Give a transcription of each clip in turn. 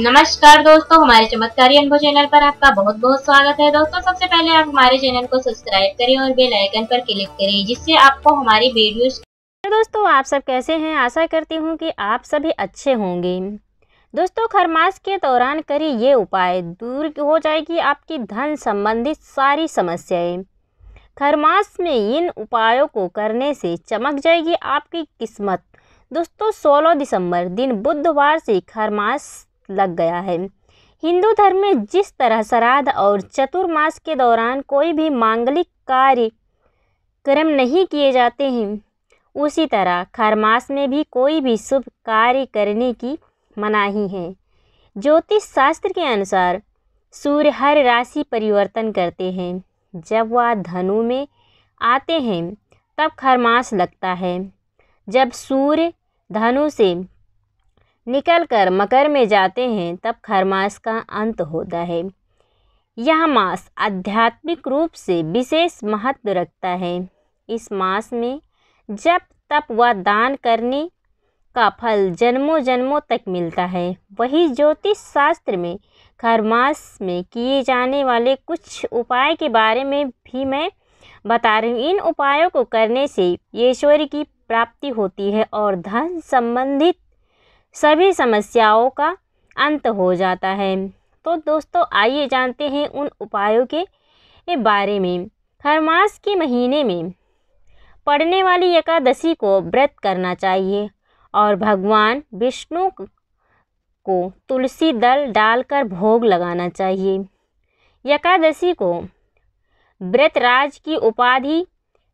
नमस्कार दोस्तों हमारे चमत्कारी अनुभव चैनल पर आपका बहुत बहुत स्वागत है दोस्तों सबसे पहले आप हमारे चैनल को सब्सक्राइब करें और बेल आइकन पर क्लिक करें जिससे आपको हमारी वीडियोस तो दोस्तों आप सब कैसे हैं आशा करती हूँ कि आप सभी अच्छे होंगे दोस्तों खरमास के दौरान करी ये उपाय दूर हो जाएगी आपकी धन संबंधित सारी समस्याएं खरमास में इन उपायों को करने से चमक जाएगी आपकी किस्मत दोस्तों 16 दिसंबर दिन बुधवार से खरमास लग गया है हिंदू धर्म में जिस तरह श्राद्ध और चतुर्मास के दौरान कोई भी मांगलिक कार्य कर्म नहीं किए जाते हैं उसी तरह खरमास में भी कोई भी शुभ कार्य करने की मनाही है ज्योतिष शास्त्र के अनुसार सूर्य हर राशि परिवर्तन करते हैं जब वह धनु में आते हैं तब खरमास लगता है जब सूर्य धनु से निकलकर मकर में जाते हैं तब खरमास का अंत होता है यह मास आध्यात्मिक रूप से विशेष महत्व रखता है इस मास में जब तप व दान करने का फल जन्मों जन्मों तक मिलता है वही ज्योतिष शास्त्र में खरमास में किए जाने वाले कुछ उपाय के बारे में भी मैं बता रही हूँ इन उपायों को करने से ईश्वर की प्राप्ति होती है और धन संबंधित सभी समस्याओं का अंत हो जाता है तो दोस्तों आइए जानते हैं उन उपायों के बारे में हर मास के महीने में पड़ने वाली एकादशी को व्रत करना चाहिए और भगवान विष्णु को तुलसी दल डालकर भोग लगाना चाहिए एकादशी को व्रतराज की उपाधि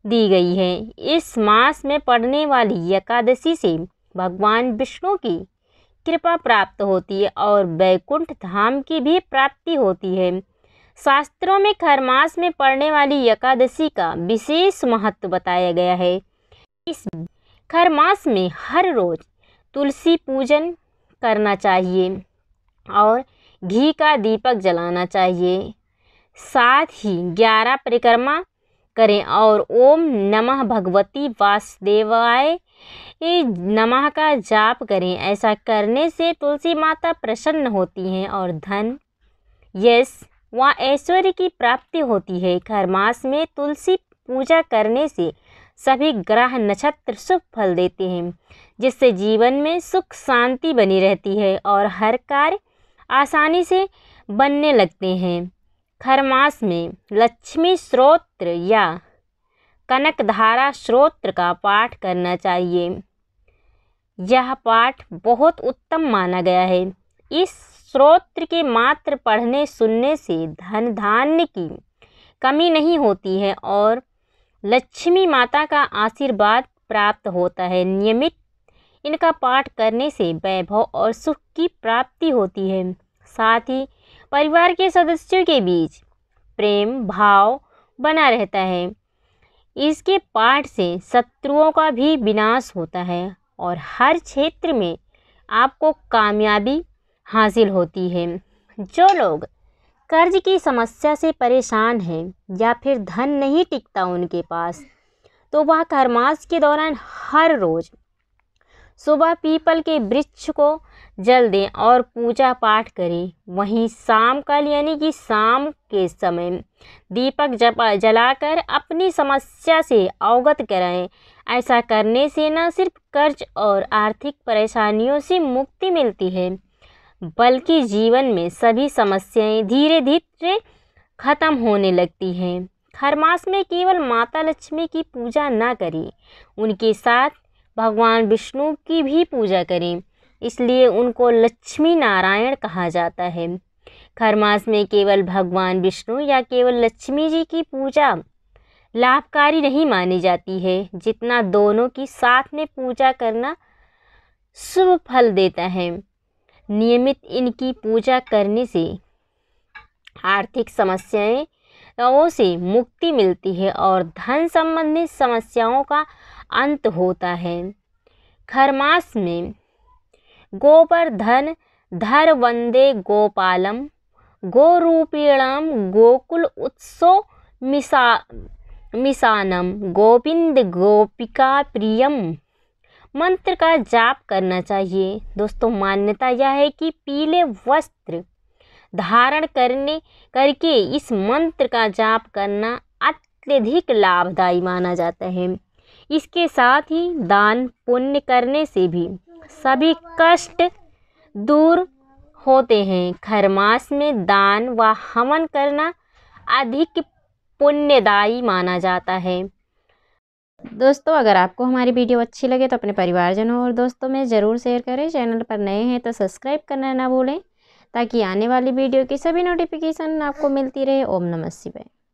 दी गई है इस मास में पड़ने वाली एकादशी से भगवान विष्णु की कृपा प्राप्त होती है और बैकुंठ धाम की भी प्राप्ति होती है शास्त्रों में खरमास में पड़ने वाली एकादशी का विशेष महत्व बताया गया है इस खरमास में हर रोज तुलसी पूजन करना चाहिए और घी का दीपक जलाना चाहिए साथ ही ग्यारह परिक्रमा करें और ओम नमः भगवती वासुदेवाय नमः का जाप करें ऐसा करने से तुलसी माता प्रसन्न होती हैं और धन यश व ऐश्वर्य की प्राप्ति होती है खर मास में तुलसी पूजा करने से सभी ग्रह नक्षत्र शुभ फल देते हैं जिससे जीवन में सुख शांति बनी रहती है और हर कार्य आसानी से बनने लगते हैं खर मास में लक्ष्मी स्रोत्र या कनकधारा स्रोत्र का पाठ करना चाहिए यह पाठ बहुत उत्तम माना गया है इस स्रोत्र के मात्र पढ़ने सुनने से धन धान्य की कमी नहीं होती है और लक्ष्मी माता का आशीर्वाद प्राप्त होता है नियमित इनका पाठ करने से वैभव और सुख की प्राप्ति होती है साथ ही परिवार के सदस्यों के बीच प्रेम भाव बना रहता है इसके पाठ से शत्रुओं का भी विनाश होता है और हर क्षेत्र में आपको कामयाबी हासिल होती है जो लोग कर्ज की समस्या से परेशान हैं या फिर धन नहीं टिकता उनके पास तो वह कर्मास के दौरान हर रोज़ सुबह पीपल के वृक्ष को जल दें और पूजा पाठ करें वहीं शाम काल यानी कि शाम के समय दीपक जप जलाकर अपनी समस्या से अवगत कराएं ऐसा करने से न सिर्फ कर्ज और आर्थिक परेशानियों से मुक्ति मिलती है बल्कि जीवन में सभी समस्याएं धीरे धीरे ख़त्म होने लगती हैं खरमास में केवल माता लक्ष्मी की पूजा ना करें उनके साथ भगवान विष्णु की भी पूजा करें इसलिए उनको लक्ष्मी नारायण कहा जाता है खरमास में केवल भगवान विष्णु या केवल लक्ष्मी जी की पूजा लाभकारी नहीं मानी जाती है जितना दोनों की साथ में पूजा करना शुभ फल देता है नियमित इनकी पूजा करने से आर्थिक समस्याओं से मुक्ति मिलती है और धन संबंधित समस्याओं का अंत होता है खरमास में गोवर्धन धर वंदे गोपालम गोरूपीणां गोकुल उत्सव मिसा मिसानम गोविंद गोपिका प्रियम मंत्र का जाप करना चाहिए दोस्तों मान्यता यह है कि पीले वस्त्र धारण करने करके इस मंत्र का जाप करना अत्यधिक लाभदायी माना जाता है इसके साथ ही दान पुण्य करने से भी सभी कष्ट दूर होते हैं खरमास में दान व हवन करना अधिक पुण्यदायी माना जाता है दोस्तों अगर आपको हमारी वीडियो अच्छी लगे तो अपने परिवारजनों और दोस्तों में ज़रूर शेयर करें चैनल पर नए हैं तो सब्सक्राइब करना ना भूलें ताकि आने वाली वीडियो की सभी नोटिफिकेशन आपको मिलती रहे ओम नमः शिवाय